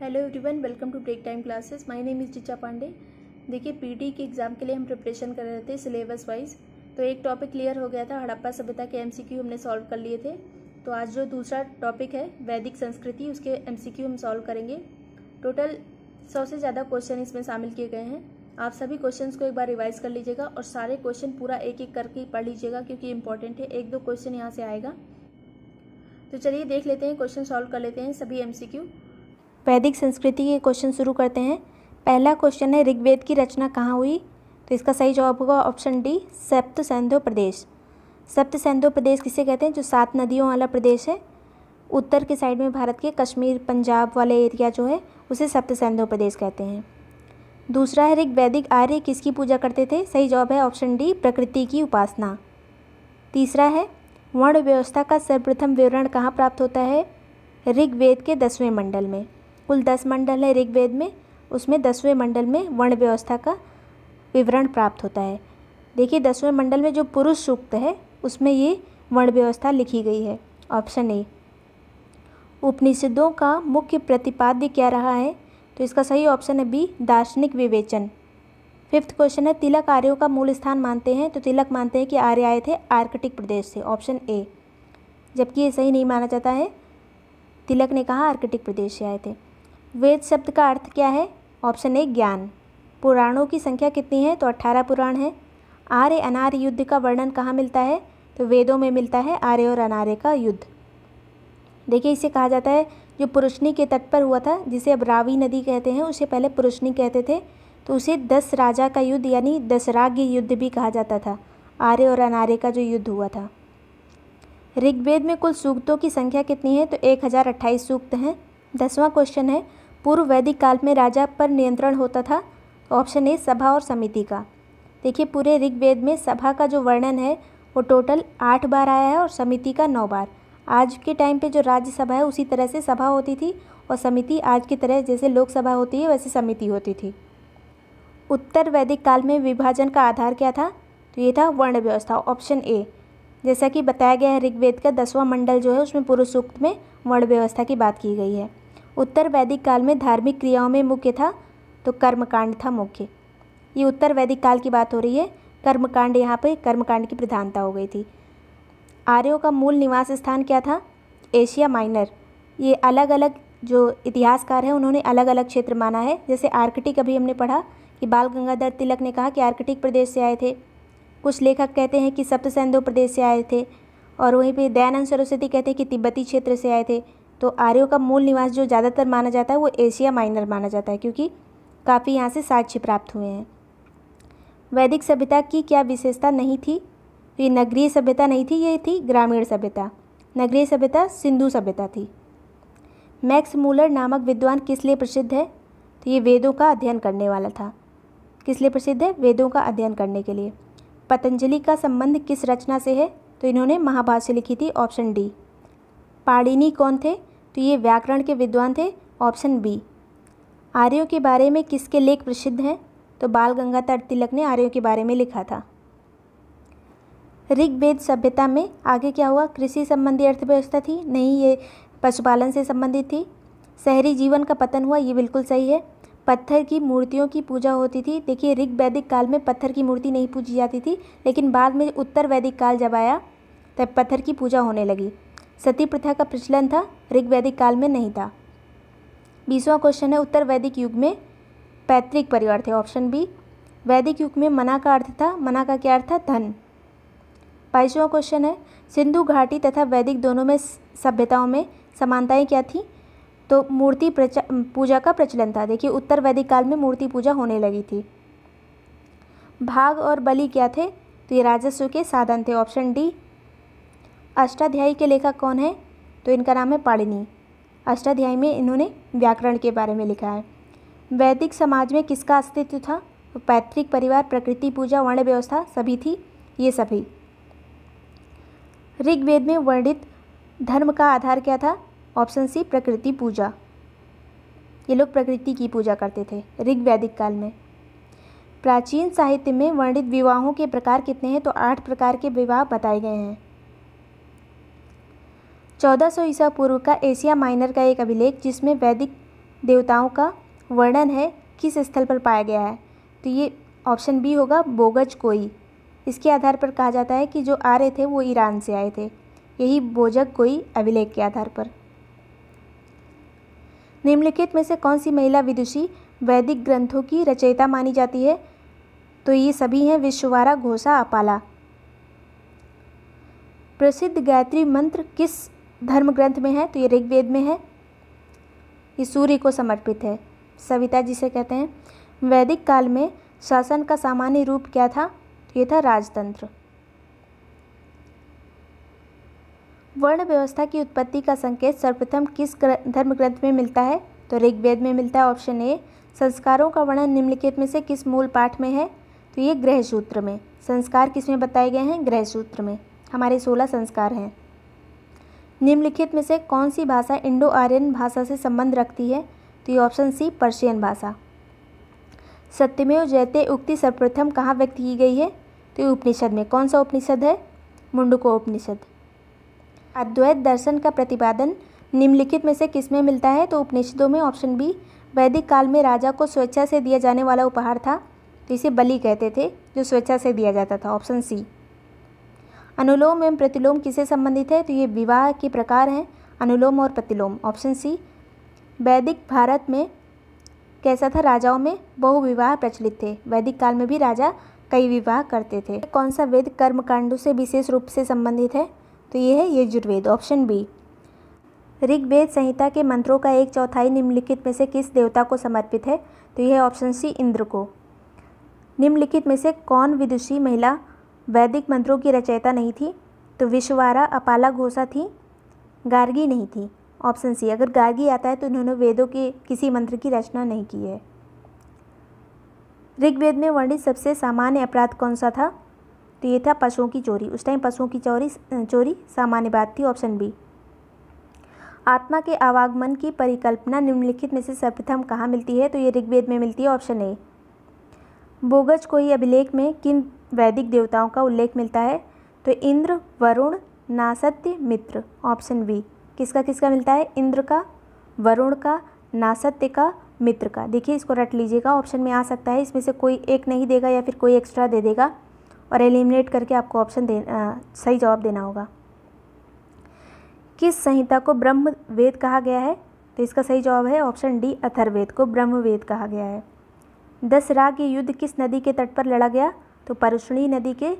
hello everyone welcome to break time classes my name is Chicha Pandey देखिए PT के exam के लिए हम प्रिपरेशन कर रहे थे सिलेबस वाइज तो एक टॉपिक क्लियर हो गया था हड़प्पा सभ्यता के एमसीक्यू हमने सॉल्व कर लिए थे तो आज जो दूसरा टॉपिक है वैदिक संस्कृति उसके एम हम सॉल्व करेंगे टोटल सौ से ज़्यादा क्वेश्चन इसमें शामिल किए गए हैं आप सभी क्वेश्चन को एक बार रिवाइज कर लीजिएगा और सारे क्वेश्चन पूरा एक एक करके पढ़ लीजिएगा क्योंकि इंपॉर्टेंट है एक दो क्वेश्चन यहाँ से आएगा तो चलिए देख लेते हैं क्वेश्चन सॉल्व कर लेते हैं सभी एमसीक्यू वैदिक संस्कृति के क्वेश्चन शुरू करते हैं पहला क्वेश्चन है ऋग्वेद की रचना कहाँ हुई तो इसका सही जवाब होगा ऑप्शन डी सप्त सैंधो प्रदेश सप्त सैंधो प्रदेश किसे कहते हैं जो सात नदियों वाला प्रदेश है उत्तर के साइड में भारत के कश्मीर पंजाब वाले एरिया जो है उसे सप्त सैंधो प्रदेश कहते हैं दूसरा है ऋग्वैदिक आर्य किसकी पूजा करते थे सही जवाब है ऑप्शन डी प्रकृति की उपासना तीसरा है वर्ण व्यवस्था का सर्वप्रथम विवरण कहाँ प्राप्त होता है ऋग्वेद के दसवें मंडल में कुल दस मंडल है ऋग्वेद में उसमें दसवें मंडल में वर्ण व्यवस्था का विवरण प्राप्त होता है देखिए दसवें मंडल में जो पुरुष सूक्त है उसमें ये वर्ण व्यवस्था लिखी गई है ऑप्शन ए उपनिषदों का मुख्य प्रतिपाद्य क्या रहा है तो इसका सही ऑप्शन है बी दार्शनिक विवेचन फिफ्थ क्वेश्चन है तिलक आर्यों का मूल स्थान मानते हैं तो तिलक मानते हैं कि आर्य आए थे आर्कटिक प्रदेश से ऑप्शन ए जबकि ये सही नहीं माना जाता है तिलक ने कहा आर्कटिक प्रदेश से आए थे वेद शब्द का अर्थ क्या है ऑप्शन ए ज्ञान पुराणों की संख्या कितनी है तो अट्ठारह पुराण है आर्य अनार्य युद्ध का वर्णन कहाँ मिलता है तो वेदों में मिलता है आर्य और अनार्य का युद्ध देखिए इसे कहा जाता है जो पुरुषनी के तट पर हुआ था जिसे अब रावी नदी कहते हैं उसे पहले पुरुषनी कहते थे तो उसे दस राजा का युद्ध यानी दसराग्य युद्ध भी कहा जाता था आर्य और अनार्य का जो युद्ध हुआ था ऋग्वेद में कुल सूक्तों की संख्या कितनी है तो एक हज़ार अट्ठाईस सूक्त हैं दसवां क्वेश्चन है पूर्व वैदिक काल में राजा पर नियंत्रण होता था ऑप्शन ए सभा और समिति का देखिए पूरे ऋग्वेद में सभा का जो वर्णन है वो टोटल आठ बार आया है और समिति का नौ बार आज के टाइम पे जो राज्यसभा है उसी तरह से सभा होती थी और समिति आज की तरह जैसे लोकसभा होती है वैसे समिति होती थी उत्तर वैदिक काल में विभाजन का आधार क्या था तो ये था वर्ण व्यवस्था ऑप्शन ए जैसा कि बताया गया है ऋग्वेद का दसवां मंडल जो है उसमें पुरुष सूक्त में वर्ण व्यवस्था की बात की गई है उत्तर वैदिक काल में धार्मिक क्रियाओं में मुख्य था तो कर्मकांड था मुख्य ये उत्तर वैदिक काल की बात हो रही है कर्मकांड यहाँ पे कर्मकांड की प्रधानता हो गई थी आर्यों का मूल निवास स्थान क्या था एशिया माइनर ये अलग अलग जो इतिहासकार हैं उन्होंने अलग अलग क्षेत्र माना है जैसे आर्कटिक अभी हमने पढ़ा कि बाल गंगाधर तिलक ने कहा कि आर्कटिक प्रदेश से आए थे कुछ लेखक कहते हैं कि सप्तसैंधो प्रदेश से आए थे और वहीं पर दयानंद सरस्वती कहते हैं कि तिब्बती क्षेत्र से आए थे तो आर्यों का मूल निवास जो ज़्यादातर माना जाता है वो एशिया माइनर माना जाता है क्योंकि काफ़ी यहाँ से साक्ष्य प्राप्त हुए हैं वैदिक सभ्यता की क्या विशेषता नहीं थी तो ये नगरीय सभ्यता नहीं थी ये थी ग्रामीण सभ्यता नगरीय सभ्यता सिंधु सभ्यता थी मैक्स मूलर नामक विद्वान किस लिए प्रसिद्ध है तो ये वेदों का अध्ययन करने वाला था किस लिए प्रसिद्ध है वेदों का अध्ययन करने के लिए पतंजलि का संबंध किस रचना से है तो इन्होंने महाभाष्य लिखी थी ऑप्शन डी पाड़िनी कौन थे तो ये व्याकरण के विद्वान थे ऑप्शन बी आर्यों के बारे में किसके लेख प्रसिद्ध हैं तो बाल गंगाधर तिलक ने आर्यों के बारे में लिखा था ऋग्वेद सभ्यता में आगे क्या हुआ कृषि संबंधी अर्थव्यवस्था थी नहीं ये पशुपालन से संबंधित थी शहरी जीवन का पतन हुआ ये बिल्कुल सही है पत्थर की मूर्तियों की पूजा होती थी देखिए ऋग वैदिक काल में पत्थर की मूर्ति नहीं पूजी जाती थी लेकिन बाद में उत्तर वैदिक काल जब आया तब पत्थर की पूजा होने लगी सती प्रथा का प्रचलन था ऋग्वैदिक काल में नहीं था बीसवा क्वेश्चन है उत्तर वैदिक युग में पैतृक परिवार थे ऑप्शन बी वैदिक युग में मना का अर्थ था मना का क्या अर्थ था धन बाईसवा क्वेश्चन है सिंधु घाटी तथा वैदिक दोनों में सभ्यताओं में समानताएं क्या थी तो मूर्ति पूजा का प्रचलन था देखिए उत्तर वैदिक काल में मूर्ति पूजा होने लगी थी भाग और बलि क्या थे तो ये राजस्व के साधन थे ऑप्शन डी अष्टाध्यायी के लेखक कौन है तो इनका नाम है पाणिनि अष्टाध्यायी में इन्होंने व्याकरण के बारे में लिखा है वैदिक समाज में किसका अस्तित्व था पैतृक परिवार प्रकृति पूजा वर्ण व्यवस्था सभी थी ये सभी ऋग्वेद में वर्णित धर्म का आधार क्या था ऑप्शन सी प्रकृति पूजा ये लोग प्रकृति की पूजा करते थे ऋग्वैदिक काल में प्राचीन साहित्य में वर्णित विवाहों के प्रकार कितने हैं तो आठ प्रकार के विवाह बताए गए हैं 1400 ईसा पूर्व का एशिया माइनर का एक अभिलेख जिसमें वैदिक देवताओं का वर्णन है किस स्थल पर पाया गया है तो ये ऑप्शन बी होगा बोगज कोई इसके आधार पर कहा जाता है कि जो आ रहे थे वो ईरान से आए थे यही बोजक कोई अभिलेख के आधार पर निम्नलिखित में से कौन सी महिला विदुषी वैदिक ग्रंथों की रचयिता मानी जाती है तो ये सभी हैं विश्ववारा घोषा अपाला प्रसिद्ध गायत्री मंत्र किस धर्म ग्रंथ में है तो ये ऋग्वेद में है ये सूर्य को समर्पित है सविता जिसे कहते हैं वैदिक काल में शासन का सामान्य रूप क्या था तो ये था राजतंत्र वर्ण व्यवस्था की उत्पत्ति का संकेत सर्वप्रथम किस धर्म ग्रंथ में मिलता है तो ऋग्वेद में मिलता है ऑप्शन ए संस्कारों का वर्णन निम्नलिखित में से किस मूल पाठ में है तो ये ग्रह सूत्र में संस्कार किस में बताए गए हैं ग्रह सूत्र में हमारे सोलह संस्कार हैं निम्नलिखित में से कौन सी भाषा इंडो आर्यन भाषा से संबंध रखती है तो ये ऑप्शन सी पर्शियन भाषा सत्यमेव जयते उक्ति सर्वप्रथम कहाँ व्यक्त की गई है तो ये उपनिषद में कौन सा उपनिषद है मुंडको उपनिषद अद्वैत दर्शन का प्रतिपादन निम्नलिखित में से किसमें मिलता है तो उपनिषदों में ऑप्शन बी वैदिक काल में राजा को स्वेच्छा से दिया जाने वाला उपहार था तो इसे बलि कहते थे जो स्वेच्छा से दिया जाता था ऑप्शन सी अनुलोम एवं प्रतिलोम किसे संबंधित है तो ये विवाह के प्रकार हैं अनुलोम और प्रतिलोम ऑप्शन सी वैदिक भारत में कैसा था राजाओं में बहुविवाह प्रचलित थे वैदिक काल में भी राजा कई विवाह करते थे कौन सा वेद कर्मकांडों से विशेष रूप से संबंधित है तो ये है यजुर्वेद ऑप्शन बी ऋग्वेद संहिता के मंत्रों का एक चौथाई निम्नलिखित में से किस देवता को समर्पित है तो यह ऑप्शन सी इंद्र को निम्नलिखित में से कौन विदुषी महिला वैदिक मंत्रों की रचयिता नहीं थी तो विश्ववारा अपाला घोषा थी गार्गी नहीं थी ऑप्शन सी अगर गार्गी आता है तो इन्होंने वेदों के किसी मंत्र की रचना नहीं की है ऋग्वेद में वर्णित सबसे सामान्य अपराध कौन सा था तो ये था पशुओं की चोरी उस टाइम पशुओं की चोरी चोरी सामान्य बात थी ऑप्शन बी आत्मा के आवागमन की परिकल्पना निम्नलिखित में से सर्वप्रथम कहाँ मिलती है तो ये ऋग्वेद में मिलती है ऑप्शन ए बोगज कोई अभिलेख में किन वैदिक देवताओं का उल्लेख मिलता है तो इंद्र वरुण नासत्य मित्र ऑप्शन बी किसका किसका मिलता है इंद्र का वरुण का नासत्य का मित्र का देखिए इसको रट लीजिएगा ऑप्शन में आ सकता है इसमें से कोई एक नहीं देगा या फिर कोई एक्स्ट्रा दे देगा और एलिमिनेट करके आपको ऑप्शन दे आ, सही जवाब देना होगा किस संहिता को ब्रह्म वेद कहा गया है तो इसका सही जवाब है ऑप्शन डी अथर्वेद को ब्रह्म वेद कहा गया है दस राग युद्ध किस नदी के तट पर लड़ा गया तो परुष्णी नदी के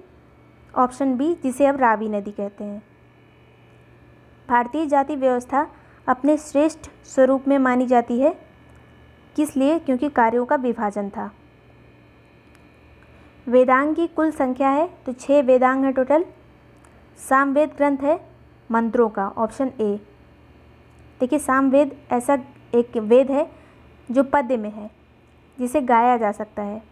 ऑप्शन बी जिसे अब रावी नदी कहते हैं भारतीय जाति व्यवस्था अपने श्रेष्ठ स्वरूप में मानी जाती है किस लिए क्योंकि कार्यों का विभाजन था वेदांग की कुल संख्या है तो छः वेदांग है टोटल सामवेद ग्रंथ है मंत्रों का ऑप्शन ए देखिए सामवेद ऐसा एक वेद है जो पद्य में है जिसे गाया जा सकता है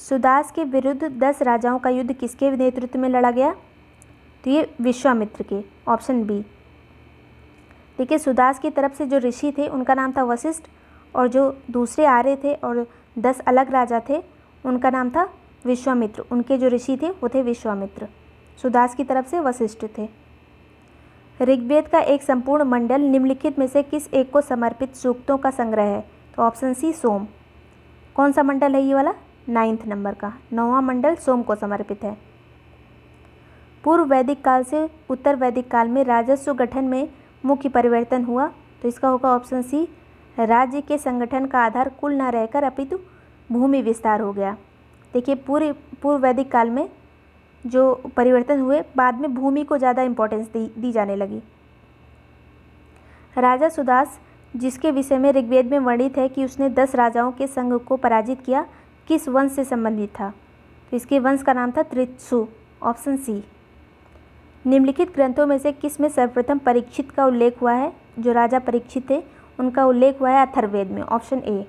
सुदास के विरुद्ध दस राजाओं का युद्ध किसके नेतृत्व में लड़ा गया तो ये विश्वामित्र के ऑप्शन बी देखिए सुदास की तरफ से जो ऋषि थे उनका नाम था वशिष्ठ और जो दूसरे आर्य थे और दस अलग राजा थे उनका नाम था विश्वामित्र उनके जो ऋषि थे वो थे विश्वामित्र सुदास की तरफ से वशिष्ठ थे ऋग्वेद का एक संपूर्ण मंडल निम्नलिखित में से किस एक को समर्पित सूक्तों का संग्रह है तो ऑप्शन सी सोम कौन सा मंडल है ये वाला नाइन्थ नंबर का नौवा मंडल सोम को समर्पित है पूर्व वैदिक काल से उत्तर वैदिक काल में राजस्व गठन में मुख्य परिवर्तन हुआ तो इसका होगा ऑप्शन सी राज्य के संगठन का आधार कुल न रहकर अपितु भूमि विस्तार हो गया देखिए पूरे पूर्व वैदिक काल में जो परिवर्तन हुए बाद में भूमि को ज़्यादा इम्पोर्टेंस दी दी जाने लगी राजा सुदास जिसके विषय में ऋग्वेद में वर्णित है कि उसने दस राजाओं के संघ को पराजित किया किस वंश से संबंधित था तो इसके वंश का नाम था त्रित्सु ऑप्शन सी निम्नलिखित ग्रंथों में से किस में सर्वप्रथम परीक्षित का उल्लेख हुआ है जो राजा परीक्षित थे उनका उल्लेख हुआ है अथर्वेद में ऑप्शन ए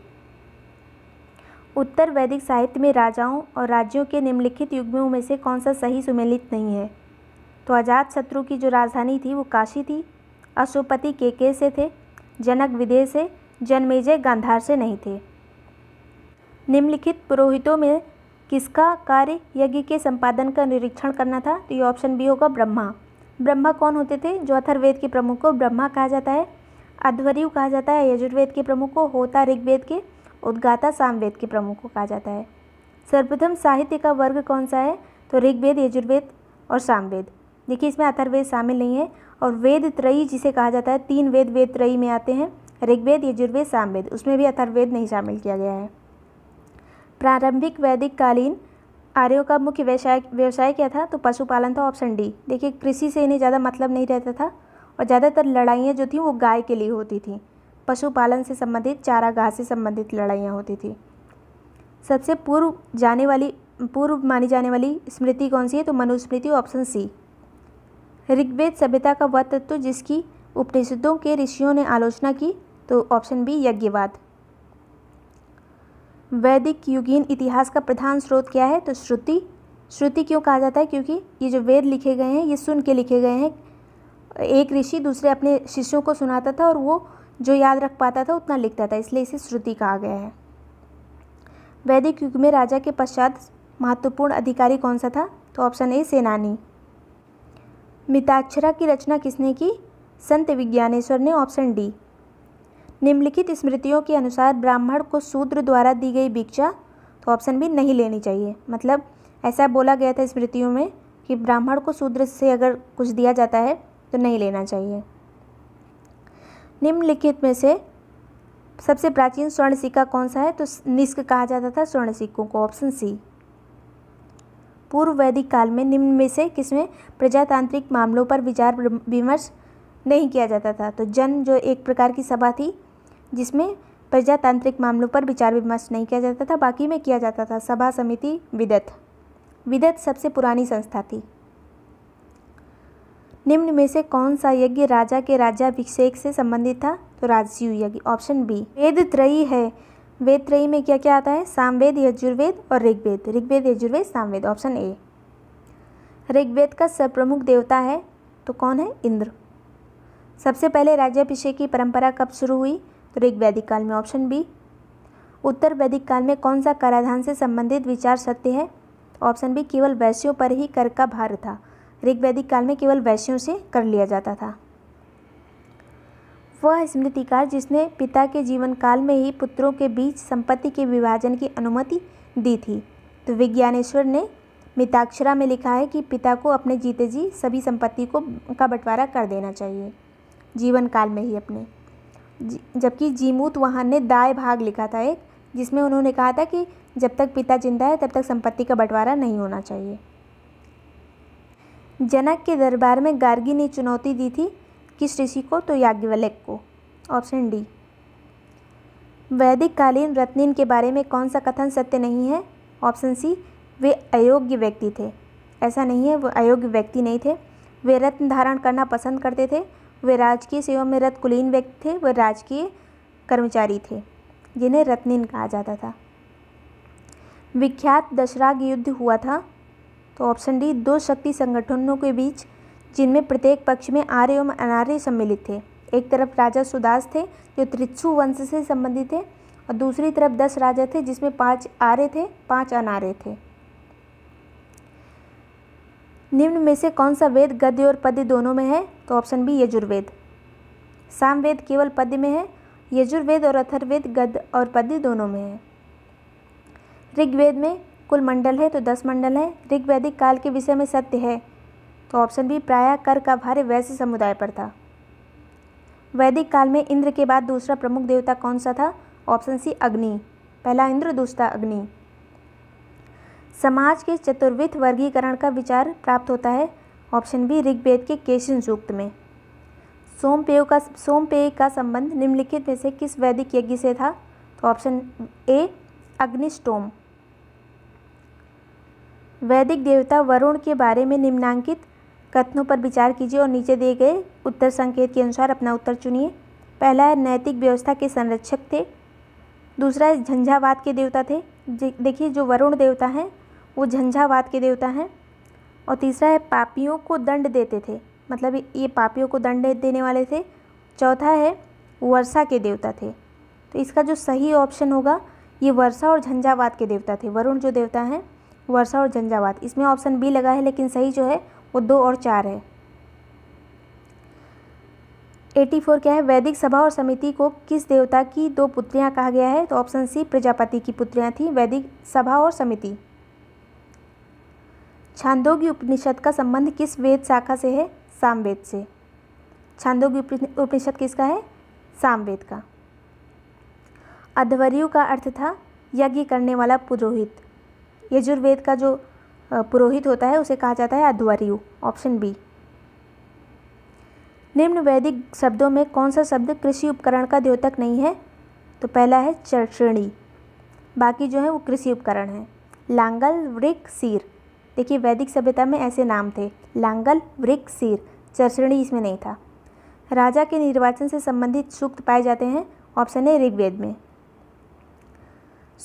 उत्तर वैदिक साहित्य में राजाओं और राज्यों के निम्नलिखित युग्मों में से कौन सा सही सुमेलित नहीं है तो आजाद शत्रु की जो राजधानी थी वो काशी थी अशोपति के से थे जनक विदेह से जनमेजय गांधार से नहीं थे निम्नलिखित पुरोहितों में किसका कार्य यज्ञ के संपादन का निरीक्षण करना था तो ये ऑप्शन बी होगा ब्रह्मा ब्रह्मा कौन होते थे जो अथर्वेद के प्रमुख को ब्रह्मा कहा जाता है अध्वर्यु कहा जाता है यजुर्वेद के प्रमुख को होता ऋग्वेद के उद्गाता सामवेद के प्रमुख को कहा जाता है सर्वप्रथम साहित्य का वर्ग कौन सा है तो ऋग्वेद यजुर्वेद और सामवेद देखिए इसमें अथर्वेद शामिल नहीं है और वेद त्रयी जिसे कहा जाता है तीन वेद वेद त्रयी में आते हैं ऋग्वेद यजुर्वेद सामवेद उसमें भी अथर्वेद नहीं शामिल किया गया है प्रारंभिक वैदिक कालीन आर्यों का मुख्य व्यवसाय व्यवसाय क्या था तो पशुपालन था ऑप्शन डी देखिए कृषि से इन्हें ज़्यादा मतलब नहीं रहता था और ज़्यादातर लड़ाइयाँ जो थी वो गाय के लिए होती थी पशुपालन से संबंधित चारागाह से संबंधित लड़ाइयाँ होती थी सबसे पूर्व जाने वाली पूर्व मानी जाने वाली स्मृति कौन सी है तो मनुस्मृति ऑप्शन सी ऋग्वेद सभ्यता का वह तत्व जिसकी उपनिषदों के ऋषियों ने आलोचना की तो ऑप्शन बी यज्ञवाद वैदिक युगीन इतिहास का प्रधान स्रोत क्या है तो श्रुति श्रुति क्यों कहा जाता है क्योंकि ये जो वेद लिखे गए हैं ये सुन के लिखे गए हैं एक ऋषि दूसरे अपने शिष्यों को सुनाता था और वो जो याद रख पाता था उतना लिखता था इसलिए इसे श्रुति कहा गया है वैदिक युग में राजा के पश्चात महत्वपूर्ण अधिकारी कौन सा था तो ऑप्शन ए सेनानी मिताक्षरा की रचना किसने की संत विज्ञानेश्वर ने ऑप्शन डी निम्नलिखित स्मृतियों के अनुसार ब्राह्मण को शूद्र द्वारा दी गई भिक्षा तो ऑप्शन भी नहीं लेनी चाहिए मतलब ऐसा बोला गया था स्मृतियों में कि ब्राह्मण को शूद्र से अगर कुछ दिया जाता है तो नहीं लेना चाहिए निम्नलिखित में से सबसे प्राचीन स्वर्ण सिक्का कौन सा है तो निष्क कहा जाता था स्वर्ण सिक्कों को ऑप्शन सी पूर्व वैदिक काल में निम्न में से किसमें प्रजातांत्रिक मामलों पर विचार विमर्श नहीं किया जाता था तो जन जो एक प्रकार की सभा थी जिसमें प्रजातांत्रिक मामलों पर विचार विमर्श नहीं किया जाता था बाकी में किया जाता था सभा समिति विदत विदत सबसे पुरानी संस्था थी निम्न में से कौन सा यज्ञ राजा के राज्याभिषेक से संबंधित था तो राजस्यू यज्ञ ऑप्शन बी वेद त्रयी है वेद त्रयी में क्या क्या आता है सामवेद यजुर्वेद और ऋग्वेद ऋग्वेद यजुर्वेद सामवेद ऑप्शन ए ऋग्वेद का सर्वप्रमुख देवता है तो कौन है इंद्र सबसे पहले राज्याभिषेक की परंपरा कब शुरू हुई तो ऋग वैदिक काल में ऑप्शन बी उत्तर वैदिक काल में कौन सा कराधान से संबंधित विचार सत्य है ऑप्शन बी केवल वैश्यों पर ही कर का भार था ऋग वैदिक काल में केवल वैश्यों से कर लिया जाता था वह स्मृतिकार जिसने पिता के जीवन काल में ही पुत्रों के बीच संपत्ति के विभाजन की अनुमति दी थी तो विज्ञानेश्वर ने मिताक्षरा में लिखा है कि पिता को अपने जीते जी सभी संपत्ति को का बंटवारा कर देना चाहिए जीवन काल में ही अपने जबकि जीमूत वाहन ने दाए भाग लिखा था एक जिसमें उन्होंने कहा था कि जब तक पिता जिंदा है तब तक संपत्ति का बंटवारा नहीं होना चाहिए जनक के दरबार में गार्गी ने चुनौती दी थी किस ऋषि को तो याज्ञवलक को ऑप्शन डी वैदिक कालीन रत्निन के बारे में कौन सा कथन सत्य नहीं है ऑप्शन सी वे अयोग्य व्यक्ति थे ऐसा नहीं है वो अयोग्य व्यक्ति नहीं थे वे रत्न धारण करना पसंद करते थे वे राजकीय सेवा में रत कुलीन व्यक्ति थे वे राजकीय कर्मचारी थे जिन्हें रत्निन कहा जाता था विख्यात दशराग युद्ध हुआ था तो ऑप्शन डी दो शक्ति संगठनों के बीच जिनमें प्रत्येक पक्ष में आर्य एवं अनार्य सम्मिलित थे एक तरफ राजा सुदास थे जो त्रिच्छु वंश से संबंधित थे और दूसरी तरफ दस राजा थे जिसमें पांच आर्य थे पांच अनार्य थे निम्न में से कौन सा वेद गद्य और पद्य दोनों में है तो ऑप्शन बी यजुर्वेद सामवेद केवल पद्य में है यजुर्वेद और अथर्वेद गद और पद्य दोनों में है ऋग्वेद में कुल मंडल है तो दस मंडल है ऋग्वैदिक काल के विषय में सत्य है तो ऑप्शन बी प्राय कर का भार्य वैश्य समुदाय पर था वैदिक काल में इंद्र के बाद दूसरा प्रमुख देवता कौन सा था ऑप्शन सी अग्नि पहला इंद्र दूसरा अग्नि समाज के चतुर्विध वर्गीकरण का विचार प्राप्त होता है ऑप्शन बी ऋग्वेद के केशिन सूक्त में सोमपेय का सोमपेय का संबंध निम्नलिखित में से किस वैदिक यज्ञ से था तो ऑप्शन ए अग्निस्टोम वैदिक देवता वरुण के बारे में निम्नांकित कथनों पर विचार कीजिए और नीचे दिए गए उत्तर संकेत के अनुसार अपना उत्तर चुनिए पहला है नैतिक व्यवस्था के संरक्षक थे दूसरा है झंझावात के देवता थे देखिए जो वरुण देवता हैं वो झंझावात के देवता हैं और तीसरा है पापियों को दंड देते थे मतलब ये पापियों को दंड देने वाले थे चौथा है वर्षा के देवता थे तो इसका जो सही ऑप्शन होगा ये वर्षा और झंझावात के देवता थे वरुण जो देवता हैं वर्षा और झंझावात इसमें ऑप्शन बी लगा है लेकिन सही जो है वो दो और चार है एटी फोर क्या है वैदिक सभा और समिति को किस देवता की दो पुत्रियां कहा गया है तो ऑप्शन सी प्रजापति की पुत्रियां थी वैदिक सभा और समिति छांदोग्य उपनिषद का संबंध किस वेद शाखा से है सामवेद से छांदोग्य उपनिषद किसका है सामवेद का अध्वर्यु का अर्थ था यज्ञ करने वाला पुरोहित यजुर्वेद का जो पुरोहित होता है उसे कहा जाता है अध्वर्यु ऑप्शन बी निम्न वैदिक शब्दों में कौन सा शब्द कृषि उपकरण का द्योतक नहीं है तो पहला है चरणी बाकी जो है वो कृषि उपकरण है लांगल वृक सीर देखिए वैदिक सभ्यता में ऐसे नाम थे लांगल वृक सिर चरसरणी इसमें नहीं था राजा के निर्वाचन से संबंधित सूक्त पाए जाते हैं ऑप्शन है ऋग्वेद में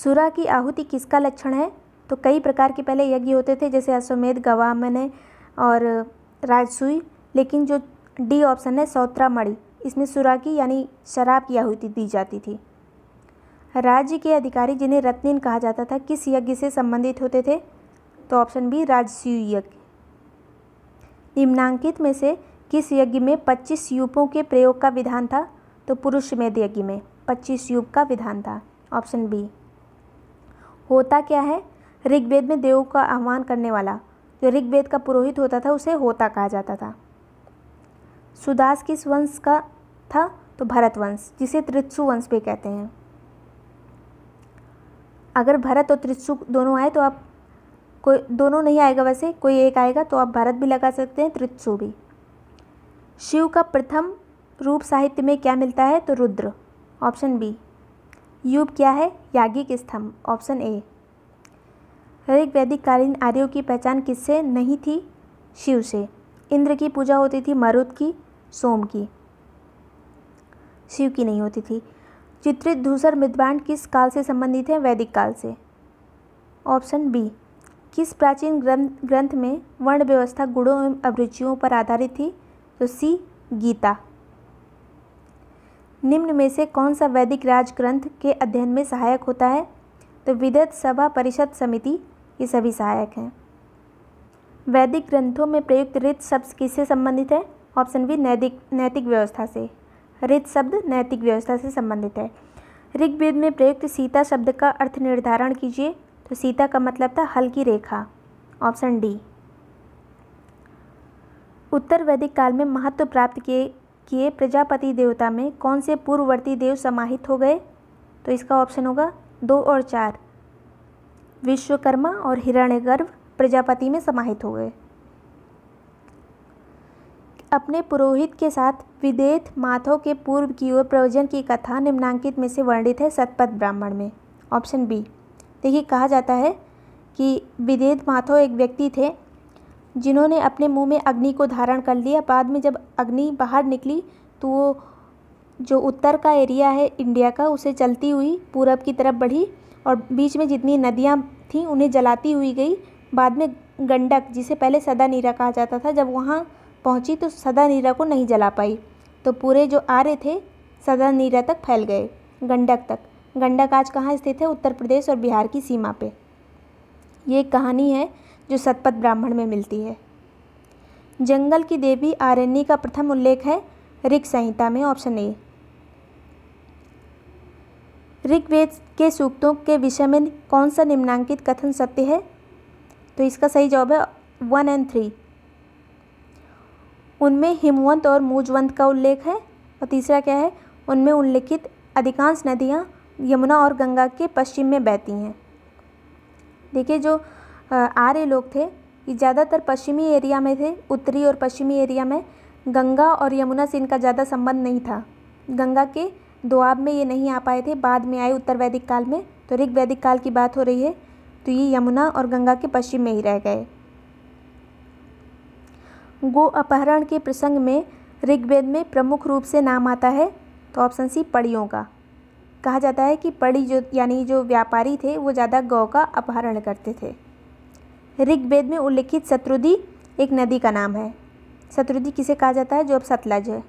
सुरा की आहुति किसका लक्षण है तो कई प्रकार के पहले यज्ञ होते थे जैसे अश्वमेध गवामन और राजसुई लेकिन जो डी ऑप्शन है सौत्रा इसमें सुरा की यानी शराब की आहुति दी जाती थी राज्य के अधिकारी जिन्हें रत्निन कहा जाता था किस यज्ञ से संबंधित होते थे तो ऑप्शन बी राजसूय यज्ञ निम्नांकित में से किस यज्ञ में पच्चीस यूपों के प्रयोग का विधान था तो पुरुष मेद यज्ञ में पच्चीस यूप का विधान था ऑप्शन बी होता क्या है ऋग्वेद में देवों का आह्वान करने वाला जो ऋग्वेद का पुरोहित होता था उसे होता कहा जाता था सुदास किस वंश का था तो भरत वंश जिसे त्रित्सु वंश भी कहते हैं अगर भरत और त्रित्सु दोनों आए तो आप कोई दोनों नहीं आएगा वैसे कोई एक आएगा तो आप भारत भी लगा सकते हैं त्रित्सु भी शिव का प्रथम रूप साहित्य में क्या मिलता है तो रुद्र ऑप्शन बी युग क्या है याज्ञिक स्तंभ ऑप्शन ए हरेक वैदिक कालीन आर्यों की पहचान किससे नहीं थी शिव से इंद्र की पूजा होती थी मरुद की सोम की शिव की नहीं होती थी चित्रित धूसर मृदबाण किस काल से संबंधित है वैदिक काल से ऑप्शन बी किस प्राचीन ग्रंथ ग्रंथ में वर्ण व्यवस्था गुणों एवं अभिरुचियों पर आधारित थी तो सी गीता निम्न में से कौन सा वैदिक राज ग्रंथ के अध्ययन में सहायक होता है तो विदत सभा परिषद समिति ये सभी सहायक हैं वैदिक ग्रंथों में प्रयुक्त रित शब्द किससे संबंधित है ऑप्शन बी नैतिक नैतिक व्यवस्था से रित शब्द नैतिक व्यवस्था से संबंधित है ऋग्वेद में प्रयुक्त सीता शब्द का अर्थ निर्धारण कीजिए तो सीता का मतलब था हल्की रेखा ऑप्शन डी उत्तर वैदिक काल में महत्व प्राप्त किए किए प्रजापति देवता में कौन से पूर्ववर्ती देव समाहित हो गए तो इसका ऑप्शन होगा दो और चार विश्वकर्मा और हिरण्यगर्भ प्रजापति में समाहित हो गए अपने पुरोहित के साथ विदेत माथों के पूर्व की ओर प्रवचन की कथा निम्नांकित में से वर्णित है सतपथ ब्राह्मण में ऑप्शन बी देखिए कहा जाता है कि विदेद माथो एक व्यक्ति थे जिन्होंने अपने मुंह में अग्नि को धारण कर लिया बाद में जब अग्नि बाहर निकली तो वो जो उत्तर का एरिया है इंडिया का उसे चलती हुई पूरब की तरफ बढ़ी और बीच में जितनी नदियाँ थीं उन्हें जलाती हुई गई बाद में गंडक जिसे पहले सदा नीरा कहा जाता था जब वहाँ पहुँची तो सदा नीरा को नहीं जला पाई तो पूरे जो आर्य थे सदा नीरा तक फैल गए गंडक तक गंडक आज कहाँ स्थित है उत्तर प्रदेश और बिहार की सीमा पे ये एक कहानी है जो सतपथ ब्राह्मण में मिलती है जंगल की देवी आरण्य का प्रथम उल्लेख है ऋग संहिता में ऑप्शन ए ऋग्वेद के सूक्तों के विषय में कौन सा निम्नांकित कथन सत्य है तो इसका सही जवाब है वन एंड थ्री उनमें हिमवंत और मूजवंत का उल्लेख है और तीसरा क्या है उनमें उल्लेखित अधिकांश नदियाँ यमुना और गंगा के पश्चिम में बहती हैं देखिए जो आर्य लोग थे ये ज़्यादातर पश्चिमी एरिया में थे उत्तरी और पश्चिमी एरिया में गंगा और यमुना से इनका ज़्यादा संबंध नहीं था गंगा के दोआब में ये नहीं आ पाए थे बाद में आए उत्तर वैदिक काल में तो ऋग वैदिक काल की बात हो रही है तो ये यमुना और गंगा के पश्चिम में ही रह गए गो अपहरण के प्रसंग में ऋग्वेद में प्रमुख रूप से नाम आता है तो ऑप्शन सी पड़ियों का कहा जाता है कि पड़ी जो यानी जो व्यापारी थे वो ज़्यादा गौ का अपहरण करते थे ऋग्वेद में उल्लिखित शत्रुदी एक नदी का नाम है शत्रुधि किसे कहा जाता है जो अब सतलज है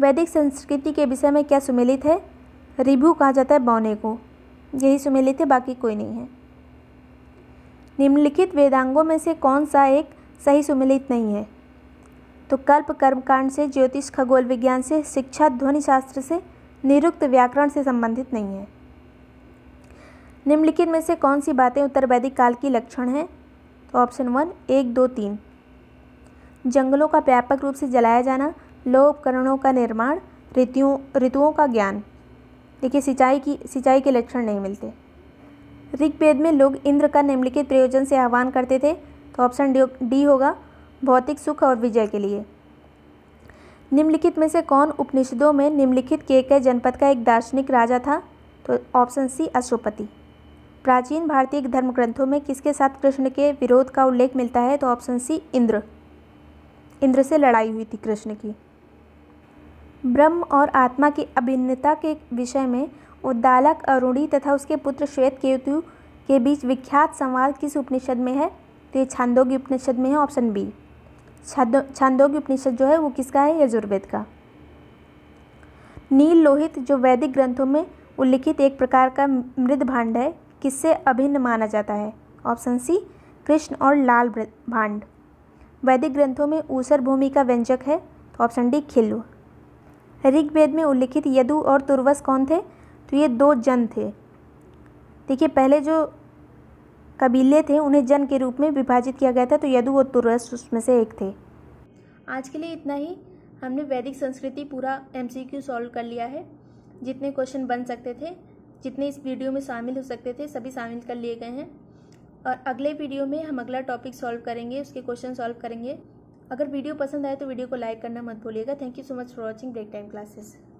वैदिक संस्कृति के विषय में क्या सुमेलित है रिभु कहा जाता है बौने को यही सुमेलित है बाकी कोई नहीं है निम्नलिखित वेदांगों में से कौन सा एक सही सुमेलित नहीं है तो कल्प कर्मकांड से ज्योतिष खगोल विज्ञान से शिक्षा ध्वनि शास्त्र से निरुक्त व्याकरण से संबंधित नहीं है निम्नलिखित में से कौन सी बातें उत्तर वैदिक काल की लक्षण हैं तो ऑप्शन वन एक दो तीन जंगलों का व्यापक रूप से जलाया जाना लोह उपकरणों का निर्माण ऋतुओं ऋतुओं का ज्ञान देखिए सिंचाई की सिंचाई के लक्षण नहीं मिलते ऋग्वेद में लोग इंद्र का निम्नलिखित प्रयोजन से आह्वान करते थे तो ऑप्शन डी होगा भौतिक सुख और विजय के लिए निम्नलिखित में से कौन उपनिषदों में निम्नलिखित किए गए जनपद का एक दार्शनिक राजा था तो ऑप्शन सी अशोपति प्राचीन भारतीय धर्म ग्रंथों में किसके साथ कृष्ण के विरोध का उल्लेख मिलता है तो ऑप्शन सी इंद्र इंद्र से लड़ाई हुई थी कृष्ण की ब्रह्म और आत्मा की अभिन्नता के विषय में उद्दालक अरुणी तथा उसके पुत्र श्वेत केतु के बीच विख्यात संवाद किस उपनिषद में है तो ये छांदोगी उपनिषद में है ऑप्शन बी छांदो छांदोग्य उपनिषद जो है वो किसका है यजुर्वेद का नील लोहित जो वैदिक ग्रंथों में उल्लिखित एक प्रकार का मृद भांड है किससे अभिन्न माना जाता है ऑप्शन सी कृष्ण और लाल भांड वैदिक ग्रंथों में ऊसर भूमि का व्यंजक है तो ऑप्शन डी खिल्व ऋग्वेद में उल्लिखित यदु और तुर्वस कौन थे तो ये दो जन थे देखिए पहले जो कबीले थे उन्हें जन के रूप में विभाजित किया गया था तो यदु और तुरस उसमें से एक थे आज के लिए इतना ही हमने वैदिक संस्कृति पूरा एम सॉल्व कर लिया है जितने क्वेश्चन बन सकते थे जितने इस वीडियो में शामिल हो सकते थे सभी शामिल कर लिए गए हैं और अगले वीडियो में हम अगला टॉपिक सॉल्व करेंगे उसके क्वेश्चन सॉल्व करेंगे अगर वीडियो पसंद आए तो वीडियो को लाइक करना मत भूलिएगा thank you so much for watching break time classes